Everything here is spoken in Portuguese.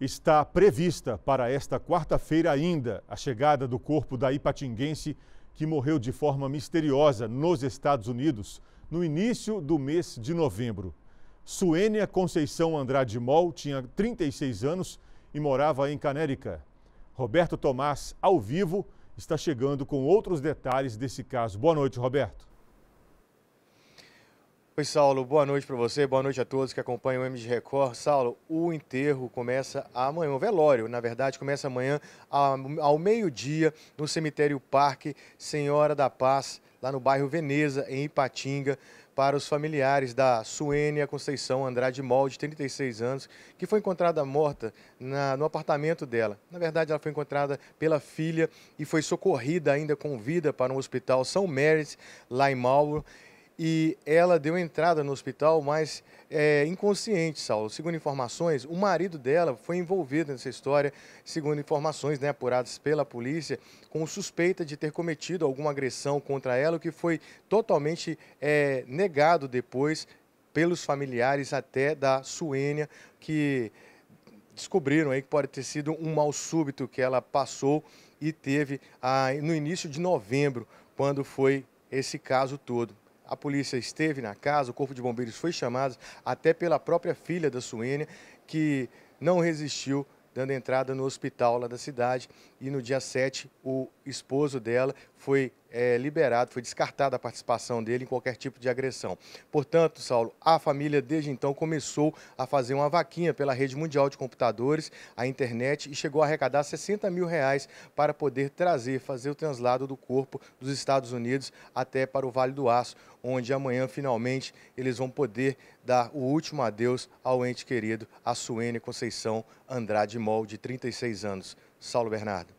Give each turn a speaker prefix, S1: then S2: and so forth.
S1: está prevista para esta quarta-feira ainda a chegada do corpo da Ipatinguense que morreu de forma misteriosa nos Estados Unidos no início do mês de novembro. Suênia Conceição Andrade Mol tinha 36 anos e morava em Canérica. Roberto Tomás, ao vivo, está chegando com outros detalhes desse caso. Boa noite, Roberto.
S2: Oi, Saulo, boa noite para você, boa noite a todos que acompanham o MG Record. Saulo, o enterro começa amanhã, o velório, na verdade, começa amanhã ao meio-dia no cemitério Parque Senhora da Paz, lá no bairro Veneza, em Ipatinga, para os familiares da Suênia Conceição Andrade Molde, 36 anos, que foi encontrada morta na, no apartamento dela. Na verdade, ela foi encontrada pela filha e foi socorrida ainda com vida para um hospital São Mérito, lá em Mauro e ela deu entrada no hospital, mas é, inconsciente, Saulo. Segundo informações, o marido dela foi envolvido nessa história, segundo informações né, apuradas pela polícia, com suspeita de ter cometido alguma agressão contra ela, o que foi totalmente é, negado depois pelos familiares até da Suênia, que descobriram aí que pode ter sido um mal súbito que ela passou e teve ah, no início de novembro, quando foi esse caso todo. A polícia esteve na casa, o corpo de bombeiros foi chamado até pela própria filha da Suênia, que não resistiu, dando entrada no hospital lá da cidade. E no dia 7, o esposo dela foi é, liberado, foi descartada a participação dele em qualquer tipo de agressão. Portanto, Saulo, a família desde então começou a fazer uma vaquinha pela rede mundial de computadores, a internet, e chegou a arrecadar 60 mil reais para poder trazer, fazer o translado do corpo dos Estados Unidos até para o Vale do Aço, onde amanhã finalmente eles vão poder dar o último adeus ao ente querido, a Suene Conceição Andrade Mol, de 36 anos. Saulo Bernardo.